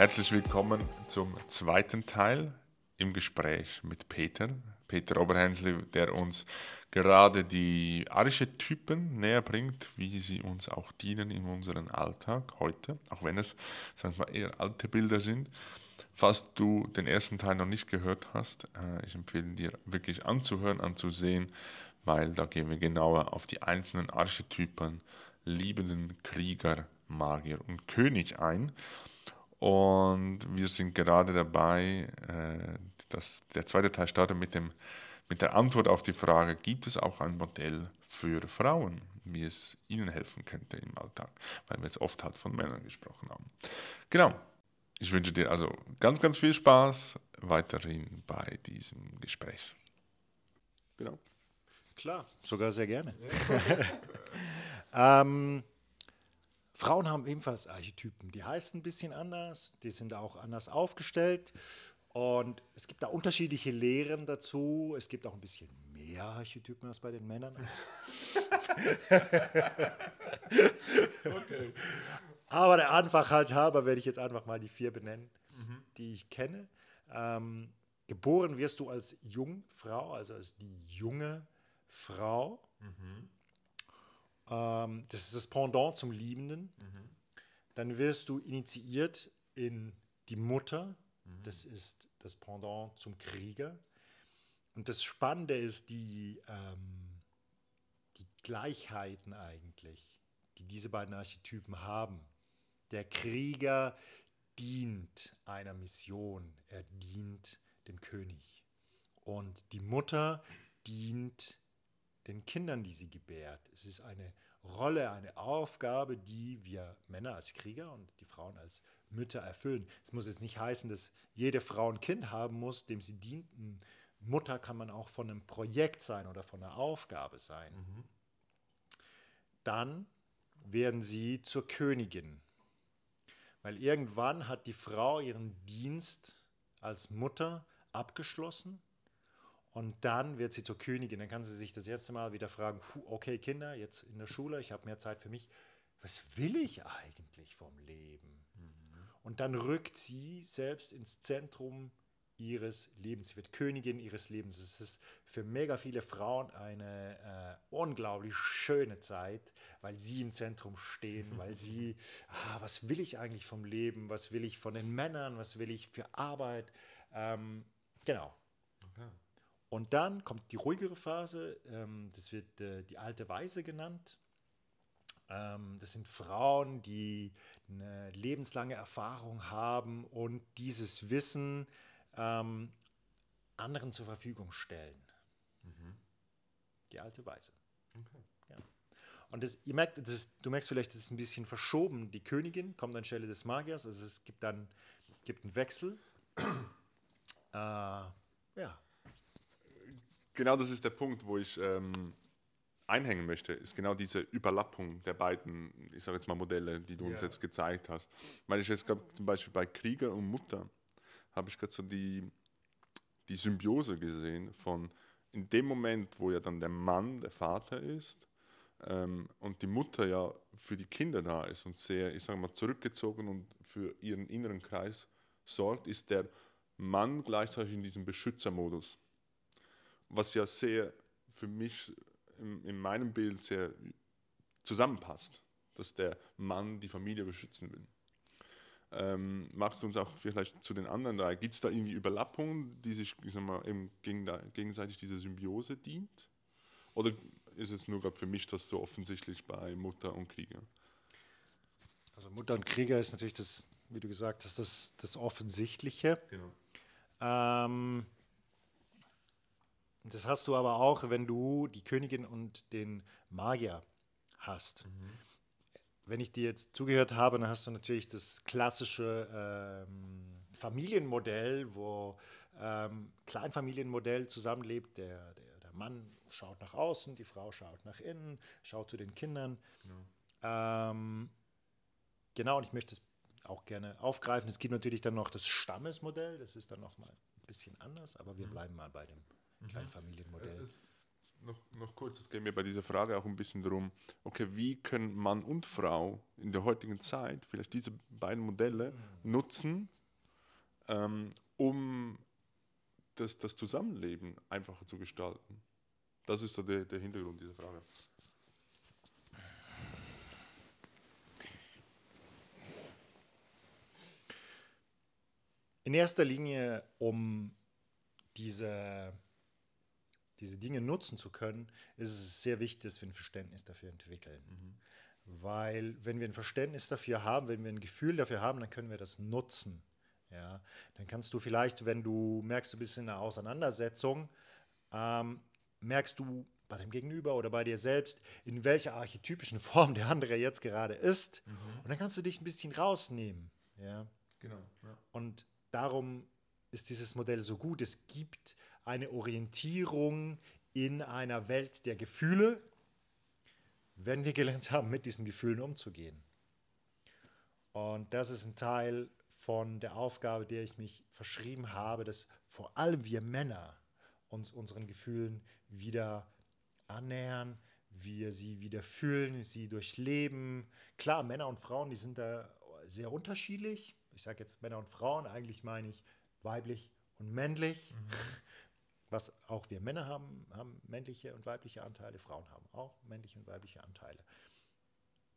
Herzlich willkommen zum zweiten Teil im Gespräch mit Peter. Peter Oberhänsli, der uns gerade die Archetypen näher bringt, wie sie uns auch dienen in unserem Alltag heute, auch wenn es sagen wir, eher alte Bilder sind. Falls du den ersten Teil noch nicht gehört hast, äh, ich empfehle dir wirklich anzuhören, anzusehen, weil da gehen wir genauer auf die einzelnen Archetypen, liebenden Krieger, Magier und König ein. Und wir sind gerade dabei, äh, dass der zweite Teil startet mit, dem, mit der Antwort auf die Frage, gibt es auch ein Modell für Frauen, wie es ihnen helfen könnte im Alltag, weil wir jetzt oft halt von Männern gesprochen haben. Genau. Ich wünsche dir also ganz, ganz viel Spaß weiterhin bei diesem Gespräch. Genau. Klar, sogar sehr gerne. ähm, Frauen haben ebenfalls Archetypen. Die heißen ein bisschen anders, die sind auch anders aufgestellt. Und es gibt da unterschiedliche Lehren dazu. Es gibt auch ein bisschen mehr Archetypen als bei den Männern. okay. Aber der Einfachheit halber werde ich jetzt einfach mal die vier benennen, mhm. die ich kenne. Ähm, geboren wirst du als Jungfrau, also als die junge Frau. Mhm ähm, das ist das Pendant zum Liebenden, mhm. dann wirst du initiiert in die Mutter, mhm. das ist das Pendant zum Krieger. Und das Spannende ist die, ähm, die Gleichheiten eigentlich, die diese beiden Archetypen haben. Der Krieger dient einer Mission, er dient dem König. Und die Mutter dient dem den Kindern, die sie gebärt. Es ist eine Rolle, eine Aufgabe, die wir Männer als Krieger und die Frauen als Mütter erfüllen. Es muss jetzt nicht heißen, dass jede Frau ein Kind haben muss, dem sie dient. Mutter kann man auch von einem Projekt sein oder von einer Aufgabe sein. Mhm. Dann werden sie zur Königin, weil irgendwann hat die Frau ihren Dienst als Mutter abgeschlossen und dann wird sie zur Königin. Dann kann sie sich das erste Mal wieder fragen, okay Kinder, jetzt in der Schule, ich habe mehr Zeit für mich. Was will ich eigentlich vom Leben? Mhm. Und dann rückt sie selbst ins Zentrum ihres Lebens. Sie wird Königin ihres Lebens. Es ist für mega viele Frauen eine äh, unglaublich schöne Zeit, weil sie im Zentrum stehen, weil sie, ah, was will ich eigentlich vom Leben? Was will ich von den Männern? Was will ich für Arbeit? Ähm, genau. Und dann kommt die ruhigere Phase, ähm, das wird äh, die alte Weise genannt. Ähm, das sind Frauen, die eine lebenslange Erfahrung haben und dieses Wissen ähm, anderen zur Verfügung stellen. Mhm. Die alte Weise. Okay. Ja. Und das, ihr merkt, das, du merkst vielleicht, das ist ein bisschen verschoben. Die Königin kommt anstelle des Magiers, also es gibt dann gibt einen Wechsel. äh, ja genau das ist der Punkt, wo ich ähm, einhängen möchte, ist genau diese Überlappung der beiden, ich sage jetzt mal Modelle, die du yeah. uns jetzt gezeigt hast. Weil ich jetzt gerade zum Beispiel bei Krieger und Mutter habe ich gerade so die, die Symbiose gesehen von in dem Moment, wo ja dann der Mann der Vater ist ähm, und die Mutter ja für die Kinder da ist und sehr, ich sage mal, zurückgezogen und für ihren inneren Kreis sorgt, ist der Mann gleichzeitig in diesem Beschützermodus was ja sehr für mich in, in meinem Bild sehr zusammenpasst, dass der Mann die Familie beschützen will. Ähm, magst du uns auch vielleicht zu den anderen drei? gibt es da irgendwie Überlappungen, die sich ich sag mal, eben gegenseitig dieser Symbiose dient? Oder ist es nur gerade für mich das so offensichtlich bei Mutter und Krieger? Also Mutter und Krieger ist natürlich das, wie du gesagt hast, das, das Offensichtliche. Genau. Ähm, das hast du aber auch, wenn du die Königin und den Magier hast. Mhm. Wenn ich dir jetzt zugehört habe, dann hast du natürlich das klassische ähm, Familienmodell, wo ähm, Kleinfamilienmodell zusammenlebt, der, der, der, Mann schaut nach außen, die Frau schaut nach innen, schaut zu den Kindern. Ja. Ähm, genau, und ich möchte es auch gerne aufgreifen. Es gibt natürlich dann noch das Stammesmodell, das ist dann nochmal ein bisschen anders, aber wir mhm. bleiben mal bei dem mhm. Kleinfamilienmodell. Äh, es, noch, noch kurz, es geht mir bei dieser Frage auch ein bisschen darum, okay, wie können Mann und Frau in der heutigen Zeit vielleicht diese beiden Modelle mhm. nutzen, ähm, um das, das Zusammenleben einfacher zu gestalten? Das ist so der, der Hintergrund dieser Frage. In erster Linie um diese diese Dinge nutzen zu können, ist es sehr wichtig, dass wir ein Verständnis dafür entwickeln. Mhm. Weil wenn wir ein Verständnis dafür haben, wenn wir ein Gefühl dafür haben, dann können wir das nutzen. Ja, dann kannst du vielleicht, wenn du merkst, du bist in einer Auseinandersetzung, ähm, merkst du bei dem Gegenüber oder bei dir selbst, in welcher archetypischen Form der andere jetzt gerade ist. Mhm. Und dann kannst du dich ein bisschen rausnehmen. Ja? Genau. Ja. Und darum ist dieses Modell so gut. Es gibt eine Orientierung in einer Welt der Gefühle, wenn wir gelernt haben, mit diesen Gefühlen umzugehen. Und das ist ein Teil von der Aufgabe, der ich mich verschrieben habe, dass vor allem wir Männer uns unseren Gefühlen wieder annähern, wir sie wieder fühlen, sie durchleben. Klar, Männer und Frauen, die sind da sehr unterschiedlich. Ich sage jetzt Männer und Frauen, eigentlich meine ich weiblich und männlich. Mhm was auch wir Männer haben, haben männliche und weibliche Anteile, Frauen haben auch männliche und weibliche Anteile.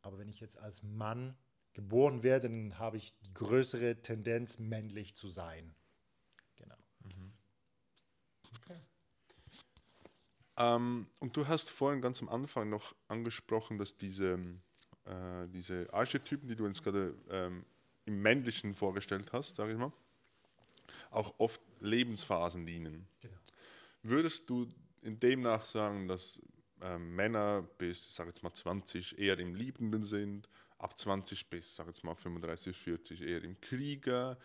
Aber wenn ich jetzt als Mann geboren werde, dann habe ich die größere Tendenz, männlich zu sein. Genau. Mhm. Okay. Ähm, und du hast vorhin ganz am Anfang noch angesprochen, dass diese, äh, diese Archetypen, die du uns gerade ähm, im Männlichen vorgestellt hast, sage ich mal, auch oft Lebensphasen dienen. Genau würdest du demnach sagen, dass äh, Männer bis, sag jetzt mal 20 eher im Liebenden sind, ab 20 bis, sag jetzt mal 35, 40 eher im Krieger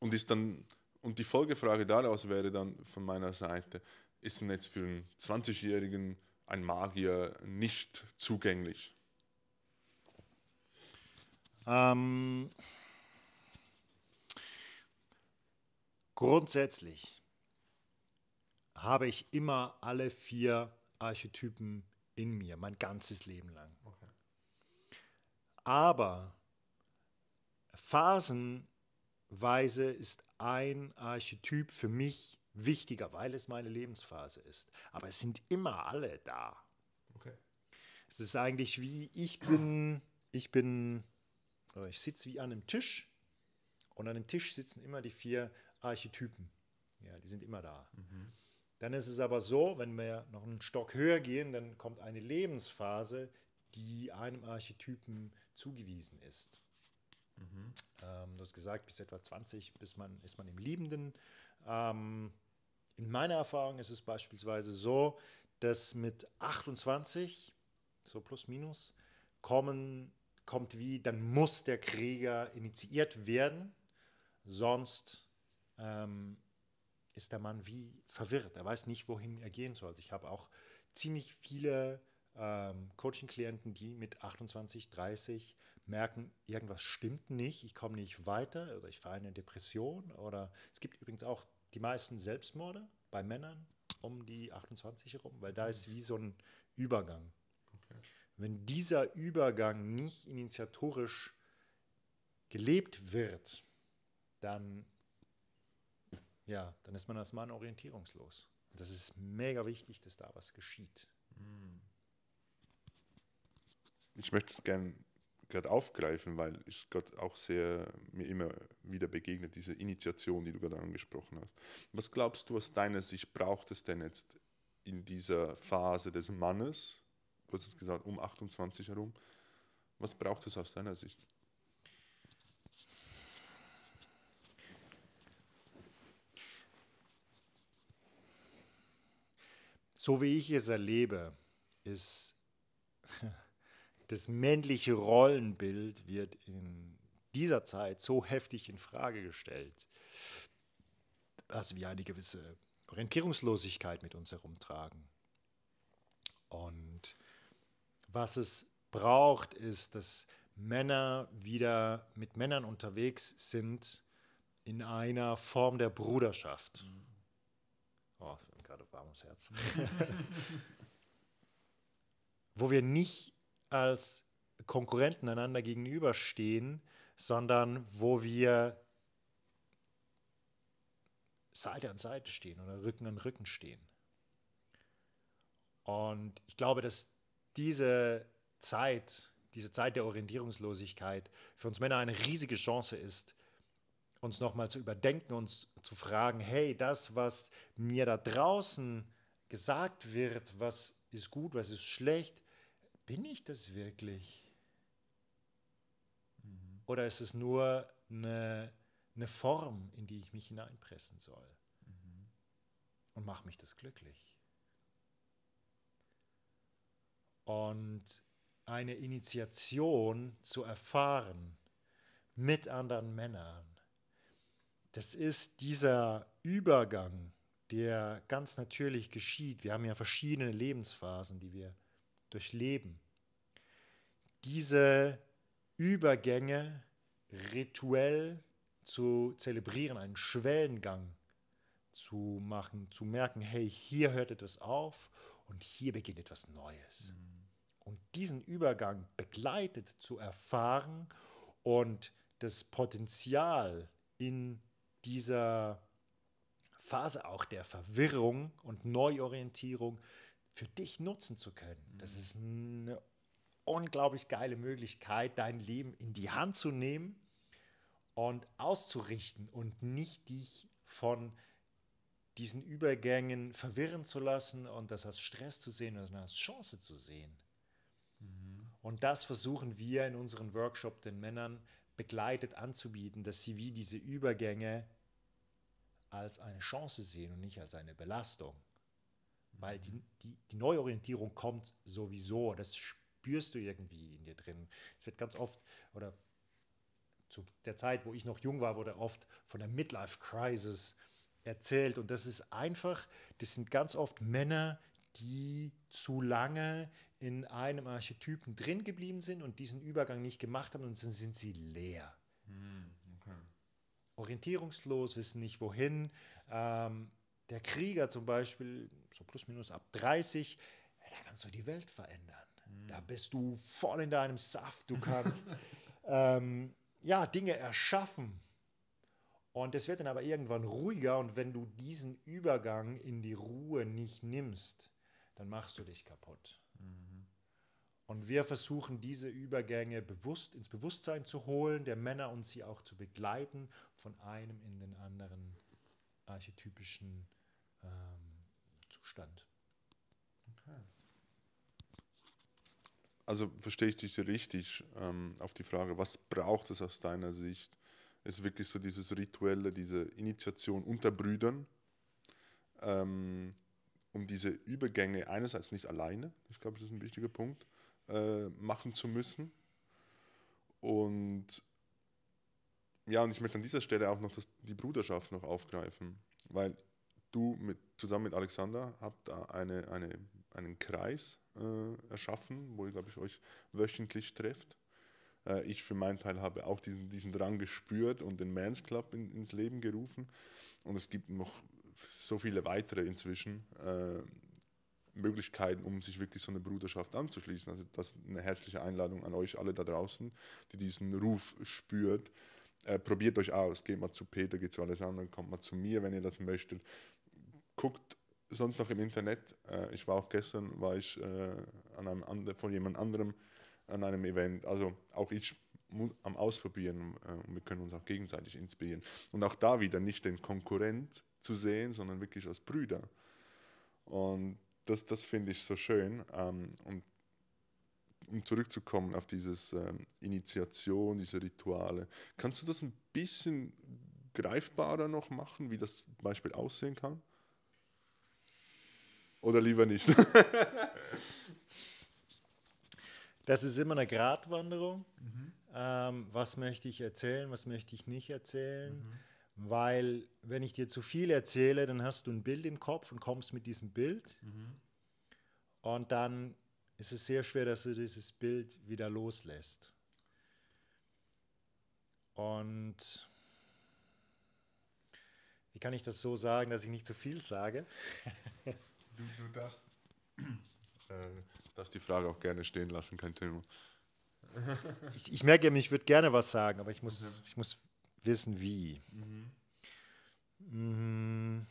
und ist dann und die Folgefrage daraus wäre dann von meiner Seite, ist denn jetzt für einen 20-Jährigen ein Magier nicht zugänglich? Ähm, grundsätzlich habe ich immer alle vier Archetypen in mir, mein ganzes Leben lang. Okay. Aber phasenweise ist ein Archetyp für mich wichtiger, weil es meine Lebensphase ist. Aber es sind immer alle da. Okay. Es ist eigentlich wie, ich bin, ich bin, oder ich sitze wie an einem Tisch und an dem Tisch sitzen immer die vier Archetypen. Ja, die sind immer da. Mhm. Dann ist es aber so, wenn wir noch einen Stock höher gehen, dann kommt eine Lebensphase, die einem Archetypen zugewiesen ist. Mhm. Ähm, du hast gesagt, bis etwa 20 bis man, ist man im Liebenden. Ähm, in meiner Erfahrung ist es beispielsweise so, dass mit 28, so plus minus, kommen, kommt wie, dann muss der Krieger initiiert werden, sonst ähm, ist der Mann wie verwirrt. Er weiß nicht, wohin er gehen soll. Also ich habe auch ziemlich viele ähm, Coaching-Klienten, die mit 28, 30 merken, irgendwas stimmt nicht, ich komme nicht weiter oder ich fahre in eine Depression. Oder es gibt übrigens auch die meisten Selbstmorde bei Männern um die 28 herum, weil da ist wie so ein Übergang. Wenn dieser Übergang nicht initiatorisch gelebt wird, dann ja, dann ist man als Mann orientierungslos. das ist mega wichtig, dass da was geschieht. Mhm. Ich möchte es gerne gerade aufgreifen, weil es gerade auch sehr mir immer wieder begegnet, diese Initiation, die du gerade angesprochen hast. Was glaubst du aus deiner Sicht braucht es denn jetzt in dieser Phase des Mannes, du hast es gesagt, um 28 herum, was braucht es aus deiner Sicht? so wie ich es erlebe, ist das männliche Rollenbild wird in dieser Zeit so heftig in Frage gestellt, dass wir eine gewisse Orientierungslosigkeit mit uns herumtragen. Und was es braucht, ist, dass Männer wieder mit Männern unterwegs sind in einer Form der Bruderschaft. Mhm. Oh, ums Herz. Wo wir nicht als Konkurrenten einander gegenüberstehen, sondern wo wir Seite an Seite stehen oder Rücken an Rücken stehen. Und ich glaube, dass diese Zeit, diese Zeit der Orientierungslosigkeit für uns Männer eine riesige Chance ist, uns nochmal zu überdenken, uns zu fragen, hey, das, was mir da draußen gesagt wird, was ist gut, was ist schlecht, bin ich das wirklich? Mhm. Oder ist es nur eine, eine Form, in die ich mich hineinpressen soll? Mhm. Und macht mich das glücklich? Und eine Initiation zu erfahren mit anderen Männern, das ist dieser Übergang, der ganz natürlich geschieht. Wir haben ja verschiedene Lebensphasen, die wir durchleben. Diese Übergänge rituell zu zelebrieren, einen Schwellengang zu machen, zu merken, hey, hier hört etwas auf und hier beginnt etwas Neues. Mhm. Und diesen Übergang begleitet zu erfahren und das Potenzial in dieser Phase auch der Verwirrung und Neuorientierung für dich nutzen zu können. Das mhm. ist eine unglaublich geile Möglichkeit, dein Leben in die Hand zu nehmen und auszurichten und nicht dich von diesen Übergängen verwirren zu lassen und das als Stress zu sehen, sondern als Chance zu sehen. Mhm. Und das versuchen wir in unserem Workshop den Männern begleitet anzubieten, dass sie wie diese Übergänge als eine Chance sehen und nicht als eine Belastung. Weil die, die, die Neuorientierung kommt sowieso, das spürst du irgendwie in dir drin. Es wird ganz oft, oder zu der Zeit, wo ich noch jung war, wurde oft von der Midlife-Crisis erzählt. Und das ist einfach, das sind ganz oft Männer, die zu lange in einem Archetypen drin geblieben sind und diesen Übergang nicht gemacht haben und dann sind sie leer. Hm orientierungslos, wissen nicht wohin. Ähm, der Krieger zum Beispiel, so plus minus ab 30, ja, da kannst du die Welt verändern. Mhm. Da bist du voll in deinem Saft. Du kannst ähm, ja, Dinge erschaffen. Und es wird dann aber irgendwann ruhiger und wenn du diesen Übergang in die Ruhe nicht nimmst, dann machst du dich kaputt. Mhm. Und wir versuchen diese Übergänge bewusst ins Bewusstsein zu holen, der Männer und sie auch zu begleiten, von einem in den anderen archetypischen ähm, Zustand. Okay. Also verstehe ich dich richtig ähm, auf die Frage, was braucht es aus deiner Sicht? Ist wirklich so dieses Rituelle, diese Initiation unter Brüdern, ähm, um diese Übergänge einerseits nicht alleine, ich glaube, das ist ein wichtiger Punkt, äh, machen zu müssen. Und ja, und ich möchte an dieser Stelle auch noch das, die Bruderschaft noch aufgreifen, weil du mit, zusammen mit Alexander habt da eine, eine, einen Kreis äh, erschaffen, wo ihr, glaube ich, euch wöchentlich trefft. Äh, ich für meinen Teil habe auch diesen, diesen Drang gespürt und den Mans Club in, ins Leben gerufen. Und es gibt noch so viele weitere inzwischen, äh, Möglichkeiten, um sich wirklich so eine Bruderschaft anzuschließen. Also das ist eine herzliche Einladung an euch alle da draußen, die diesen Ruf spürt. Äh, probiert euch aus, geht mal zu Peter, geht zu Alessandro, kommt mal zu mir, wenn ihr das möchtet. Guckt sonst noch im Internet. Äh, ich war auch gestern, war ich äh, an einem andre, von jemand anderem an einem Event. Also auch ich am Ausprobieren äh, und wir können uns auch gegenseitig inspirieren. Und auch da wieder nicht den Konkurrent zu sehen, sondern wirklich als Brüder. Und das, das finde ich so schön. Ähm, und um zurückzukommen auf dieses ähm, Initiation, diese Rituale, kannst du das ein bisschen greifbarer noch machen, wie das zum Beispiel aussehen kann? Oder lieber nicht? das ist immer eine Gratwanderung. Mhm. Ähm, was möchte ich erzählen, was möchte ich nicht erzählen? Mhm weil wenn ich dir zu viel erzähle, dann hast du ein Bild im Kopf und kommst mit diesem Bild. Mhm. Und dann ist es sehr schwer, dass du dieses Bild wieder loslässt. Und wie kann ich das so sagen, dass ich nicht zu viel sage? du, du darfst, äh, die Frage auch gerne stehen lassen, kein Thema. Ich, ich merke mir, ich würde gerne was sagen, aber ich muss, okay. ich muss wissen wie. Mhm. mhm.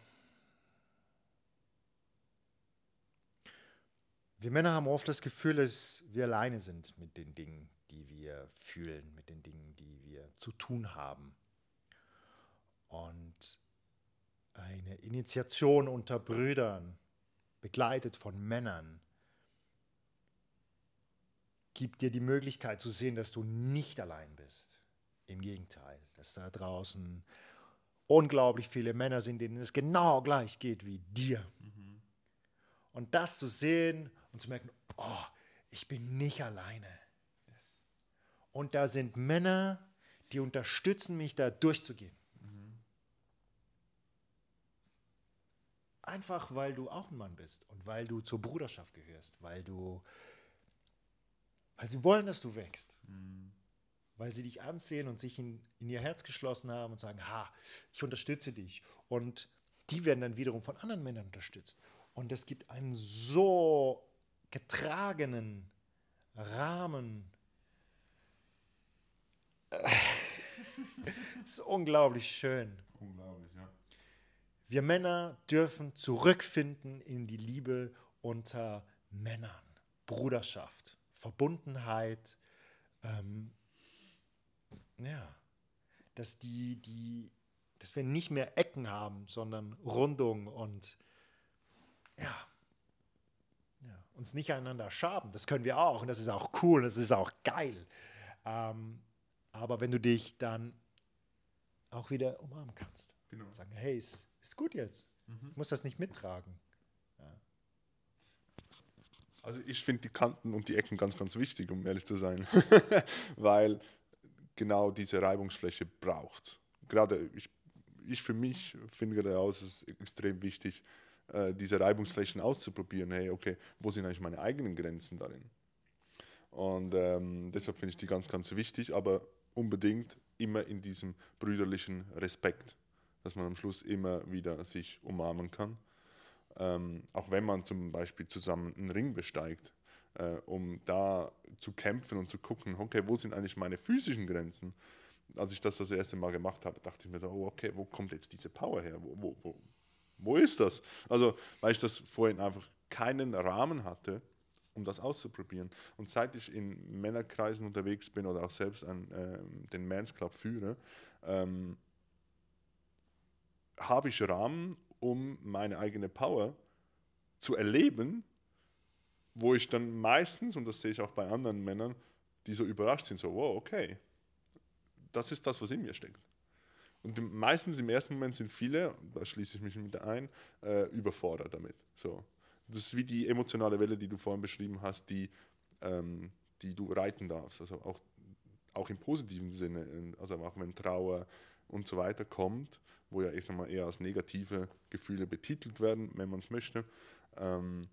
Wir Männer haben oft das Gefühl, dass wir alleine sind mit den Dingen, die wir fühlen, mit den Dingen, die wir zu tun haben. Und eine Initiation unter Brüdern, begleitet von Männern, gibt dir die Möglichkeit zu sehen, dass du nicht allein bist. Im Gegenteil, dass da draußen unglaublich viele Männer sind, denen es genau gleich geht wie dir. Mhm. Und das zu sehen und zu merken, oh, ich bin nicht alleine. Yes. Und da sind Männer, die unterstützen mich, da durchzugehen. Mhm. Einfach weil du auch ein Mann bist und weil du zur Bruderschaft gehörst, weil du, weil sie wollen, dass du wächst. Mhm weil sie dich ansehen und sich in, in ihr Herz geschlossen haben und sagen, ha, ich unterstütze dich. Und die werden dann wiederum von anderen Männern unterstützt. Und es gibt einen so getragenen Rahmen. ist unglaublich schön. Unglaublich, ja. Wir Männer dürfen zurückfinden in die Liebe unter Männern. Bruderschaft, Verbundenheit, ähm, ja. Dass die, die, dass wir nicht mehr Ecken haben, sondern Rundungen und ja. ja. Uns nicht einander schaben. Das können wir auch und das ist auch cool, das ist auch geil. Ähm, aber wenn du dich dann auch wieder umarmen kannst. Genau. Sagen, hey, ist, ist gut jetzt. Mhm. Ich muss das nicht mittragen. Ja. Also ich finde die Kanten und die Ecken ganz, ganz wichtig, um ehrlich zu sein. Weil genau diese Reibungsfläche braucht. Gerade ich, ich für mich finde daraus, es ist extrem wichtig, äh, diese Reibungsflächen auszuprobieren. Hey, okay, wo sind eigentlich meine eigenen Grenzen darin? Und ähm, deshalb finde ich die ganz, ganz wichtig, aber unbedingt immer in diesem brüderlichen Respekt, dass man am Schluss immer wieder sich umarmen kann. Ähm, auch wenn man zum Beispiel zusammen einen Ring besteigt, äh, um da zu kämpfen und zu gucken, okay, wo sind eigentlich meine physischen Grenzen? Als ich das das erste Mal gemacht habe, dachte ich mir, so, oh, okay, wo kommt jetzt diese Power her? Wo, wo, wo, wo ist das? Also, weil ich das vorhin einfach keinen Rahmen hatte, um das auszuprobieren. Und seit ich in Männerkreisen unterwegs bin oder auch selbst an, äh, den Mans Club führe, ähm, habe ich Rahmen, um meine eigene Power zu erleben wo ich dann meistens, und das sehe ich auch bei anderen Männern, die so überrascht sind, so, wow, okay, das ist das, was in mir steckt. Und meistens im ersten Moment sind viele, da schließe ich mich mit ein, äh, überfordert damit. So. Das ist wie die emotionale Welle, die du vorhin beschrieben hast, die, ähm, die du reiten darfst. Also auch, auch im positiven Sinne, also auch wenn Trauer und so weiter kommt, wo ja ich sag mal eher als negative Gefühle betitelt werden, wenn man es möchte. Ähm,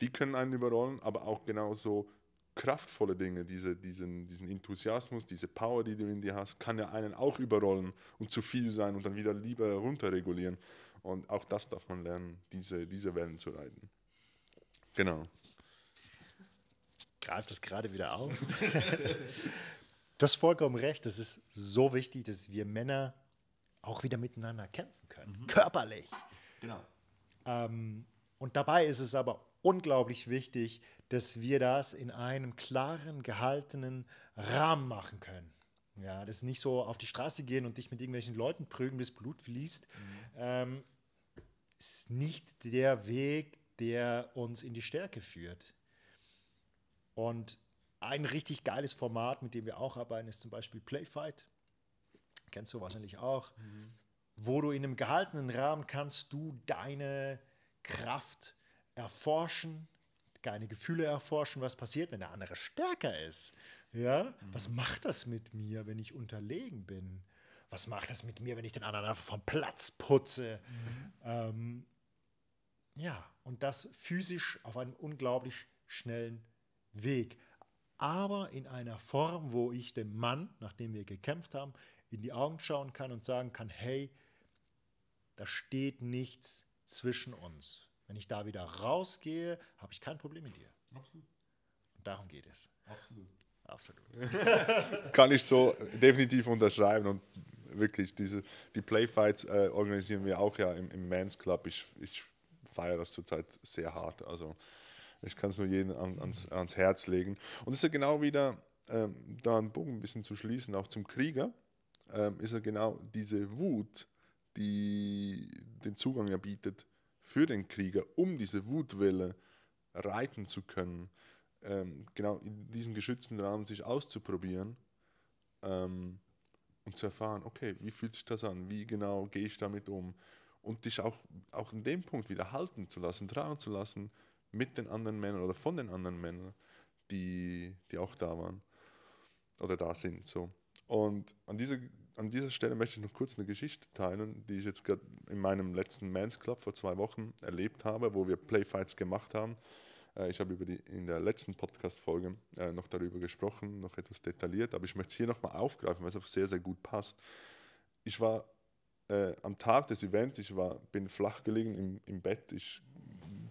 die können einen überrollen, aber auch genauso kraftvolle Dinge, diese, diesen, diesen Enthusiasmus, diese Power, die du in dir hast, kann ja einen auch überrollen und zu viel sein und dann wieder lieber runterregulieren. Und auch das darf man lernen, diese, diese Wellen zu reiten. Genau. Greift das gerade wieder auf. du hast vollkommen recht. es ist so wichtig, dass wir Männer auch wieder miteinander kämpfen können. Mhm. Körperlich. Genau. Ähm, und dabei ist es aber unglaublich wichtig, dass wir das in einem klaren, gehaltenen Rahmen machen können. Ja, das ist nicht so auf die Straße gehen und dich mit irgendwelchen Leuten prügeln, bis Blut fließt. Mhm. Ähm, ist nicht der Weg, der uns in die Stärke führt. Und ein richtig geiles Format, mit dem wir auch arbeiten, ist zum Beispiel Playfight. Kennst du wahrscheinlich auch. Mhm. Wo du in einem gehaltenen Rahmen kannst du deine Kraft erforschen, keine Gefühle erforschen, was passiert, wenn der andere stärker ist. Ja? Mhm. Was macht das mit mir, wenn ich unterlegen bin? Was macht das mit mir, wenn ich den anderen einfach vom Platz putze? Mhm. Ähm, ja, und das physisch auf einem unglaublich schnellen Weg. Aber in einer Form, wo ich dem Mann, nachdem wir gekämpft haben, in die Augen schauen kann und sagen kann, hey, da steht nichts zwischen uns. Wenn ich da wieder rausgehe, habe ich kein Problem mit dir. Absolut. Und darum geht es. Absolut. Absolut. Kann ich so äh, definitiv unterschreiben und wirklich diese die Playfights äh, organisieren wir auch ja im, im Men's Club. Ich, ich feiere das zurzeit sehr hart. Also ich kann es nur jedem an, ans, ans, Herz legen. Und es ist ja genau wieder, ähm, da einen Bogen ein bisschen zu schließen, auch zum Krieger, ähm, ist ja genau diese Wut, die den Zugang ja bietet für den Krieger, um diese Wutwelle reiten zu können, ähm, genau in diesen geschützten Rahmen sich auszuprobieren ähm, und zu erfahren, okay, wie fühlt sich das an, wie genau gehe ich damit um und dich auch, auch in dem Punkt wieder halten zu lassen, tragen zu lassen mit den anderen Männern oder von den anderen Männern, die, die auch da waren oder da sind. So. Und an dieser an dieser Stelle möchte ich noch kurz eine Geschichte teilen, die ich jetzt gerade in meinem letzten Mans Club vor zwei Wochen erlebt habe, wo wir Playfights gemacht haben. Äh, ich habe über die, in der letzten Podcast-Folge äh, noch darüber gesprochen, noch etwas detailliert, aber ich möchte es hier nochmal aufgreifen, weil es auch sehr, sehr gut passt. Ich war äh, am Tag des Events, ich war, bin flach gelegen im, im Bett, ich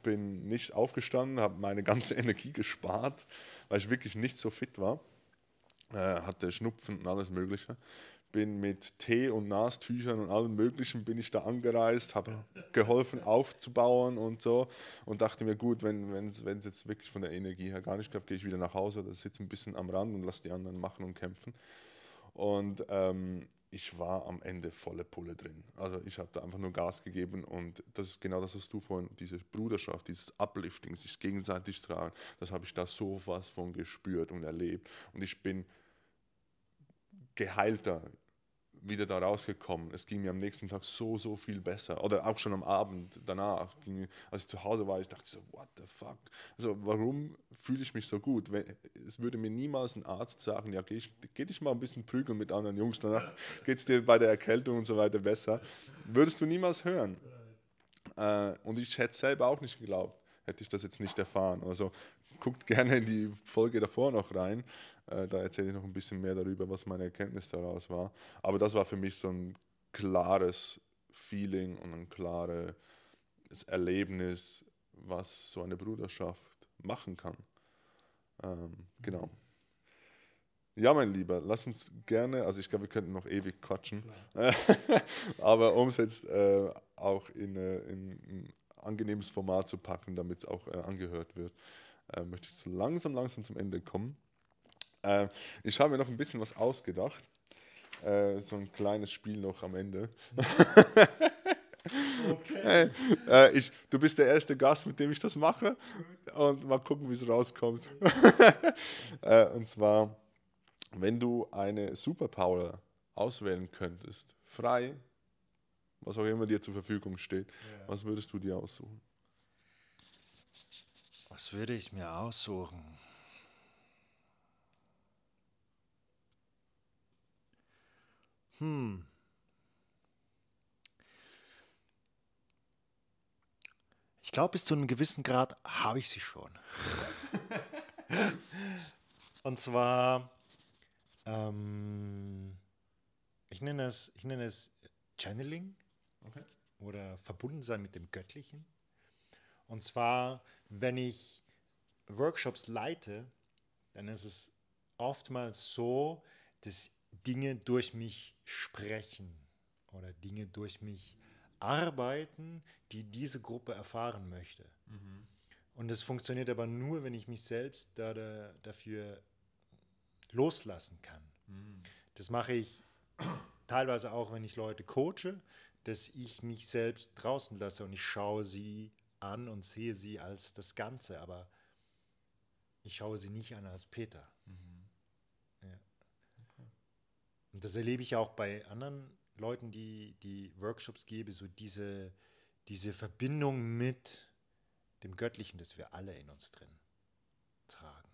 bin nicht aufgestanden, habe meine ganze Energie gespart, weil ich wirklich nicht so fit war, äh, hatte Schnupfen und alles Mögliche bin mit Tee und Nastüchern und allem Möglichen bin ich da angereist, habe geholfen aufzubauen und so und dachte mir, gut, wenn es jetzt wirklich von der Energie her gar nicht klappt, gehe ich wieder nach Hause oder sitze ein bisschen am Rand und lasse die anderen machen und kämpfen. Und ähm, ich war am Ende volle Pulle drin. Also ich habe da einfach nur Gas gegeben und das ist genau das, was du vorhin, diese Bruderschaft, dieses Uplifting, sich gegenseitig tragen, das habe ich da so was von gespürt und erlebt. Und ich bin geheilter wieder da rausgekommen. Es ging mir am nächsten Tag so, so viel besser. Oder auch schon am Abend danach. Ging, als ich zu Hause war, ich dachte so, what the fuck? Also warum fühle ich mich so gut? Es würde mir niemals ein Arzt sagen, ja, geh, ich, geh dich mal ein bisschen prügeln mit anderen Jungs, danach geht es dir bei der Erkältung und so weiter besser. Würdest du niemals hören. Äh, und ich hätte es selber auch nicht geglaubt, hätte ich das jetzt nicht erfahren. Also guckt gerne in die Folge davor noch rein. Äh, da erzähle ich noch ein bisschen mehr darüber, was meine Erkenntnis daraus war. Aber das war für mich so ein klares Feeling und ein klares Erlebnis, was so eine Bruderschaft machen kann. Ähm, genau. Ja, mein Lieber, lass uns gerne, also ich glaube, wir könnten noch ewig quatschen, aber um es jetzt äh, auch in, äh, in, ein angenehmes Format zu packen, damit es auch äh, angehört wird, äh, möchte ich so langsam, langsam zum Ende kommen. Äh, ich habe mir noch ein bisschen was ausgedacht. Äh, so ein kleines Spiel noch am Ende. Okay. Hey, äh, ich, du bist der erste Gast, mit dem ich das mache. Und mal gucken, wie es rauskommt. Äh, und zwar, wenn du eine Superpower auswählen könntest, frei, was auch immer dir zur Verfügung steht, ja. was würdest du dir aussuchen? Was würde ich mir aussuchen? Hm. Ich glaube, bis zu einem gewissen Grad habe ich sie schon. Und zwar, ähm, ich, nenne es, ich nenne es Channeling okay. oder sein mit dem Göttlichen. Und zwar, wenn ich Workshops leite, dann ist es oftmals so, dass Dinge durch mich sprechen oder Dinge durch mich arbeiten, die diese Gruppe erfahren möchte. Mhm. Und das funktioniert aber nur, wenn ich mich selbst da, da, dafür loslassen kann. Mhm. Das mache ich teilweise auch, wenn ich Leute coache, dass ich mich selbst draußen lasse und ich schaue sie an und sehe sie als das Ganze, aber ich schaue sie nicht an als Peter. Und das erlebe ich auch bei anderen Leuten, die, die Workshops gebe, so diese, diese Verbindung mit dem Göttlichen, das wir alle in uns drin tragen.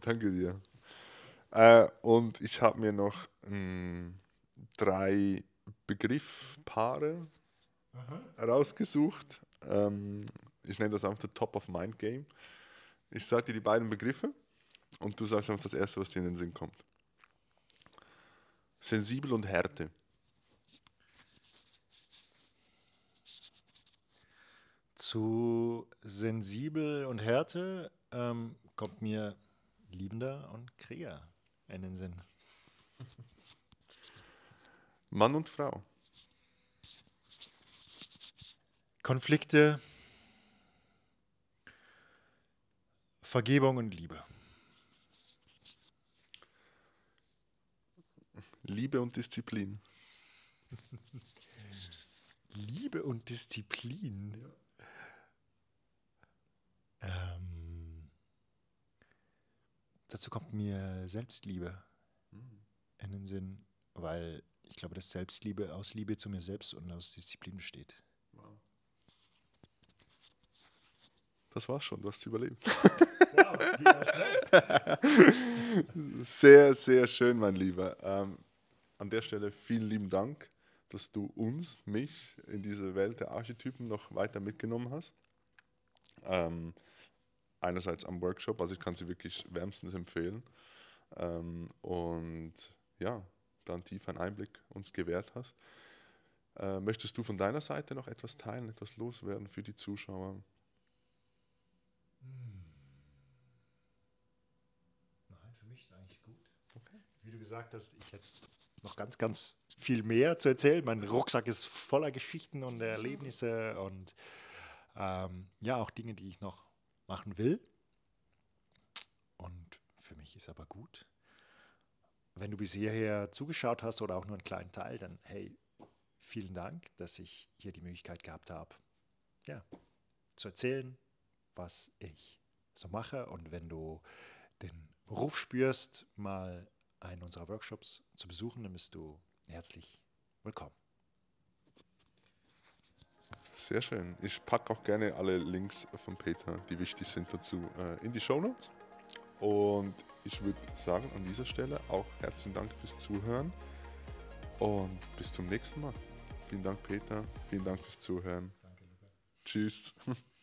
Danke dir. Äh, und ich habe mir noch mh, hm, drei Begriffpaare Aha. rausgesucht. Ähm, ich nenne das einfach Top of Mind Game. Ich sage dir die beiden Begriffe und du sagst uns das Erste, was dir in den Sinn kommt. Sensibel und Härte. Zu sensibel und Härte ähm, kommt mir liebender und Krieger in den Sinn. Mann und Frau. Konflikte, Vergebung und Liebe. Liebe und Disziplin. Liebe und Disziplin. Ja. Ähm, dazu kommt mir Selbstliebe mhm. in den Sinn, weil ich glaube, dass Selbstliebe aus Liebe zu mir selbst und aus Disziplin besteht. Wow. Das war's schon, du hast überlebt. Wow, sehr, sehr schön, mein Lieber. Ähm, an der Stelle vielen lieben Dank, dass du uns, mich in diese Welt der Archetypen noch weiter mitgenommen hast. Ähm, einerseits am Workshop, also ich kann sie wirklich wärmstens empfehlen. Ähm, und ja, dann tief einen Einblick uns gewährt hast. Äh, möchtest du von deiner Seite noch etwas teilen, etwas loswerden für die Zuschauer? Hm. Nein, für mich ist eigentlich gut. Okay. Wie du gesagt hast, ich hätte noch ganz, ganz viel mehr zu erzählen. Mein Rucksack ist voller Geschichten und Erlebnisse und ähm, ja, auch Dinge, die ich noch machen will. Und für mich ist aber gut. Wenn du bis hierher zugeschaut hast oder auch nur einen kleinen Teil, dann hey, vielen Dank, dass ich hier die Möglichkeit gehabt habe, ja, zu erzählen, was ich so mache. Und wenn du den Ruf spürst, mal einen unserer Workshops zu besuchen, dann bist du herzlich willkommen. Sehr schön. Ich packe auch gerne alle Links von Peter, die wichtig sind dazu, äh, in die Show Notes. Und ich würde sagen, an dieser Stelle auch herzlichen Dank fürs Zuhören und bis zum nächsten Mal. Vielen Dank, Peter. Vielen Dank fürs Zuhören. Danke, Luca. Tschüss.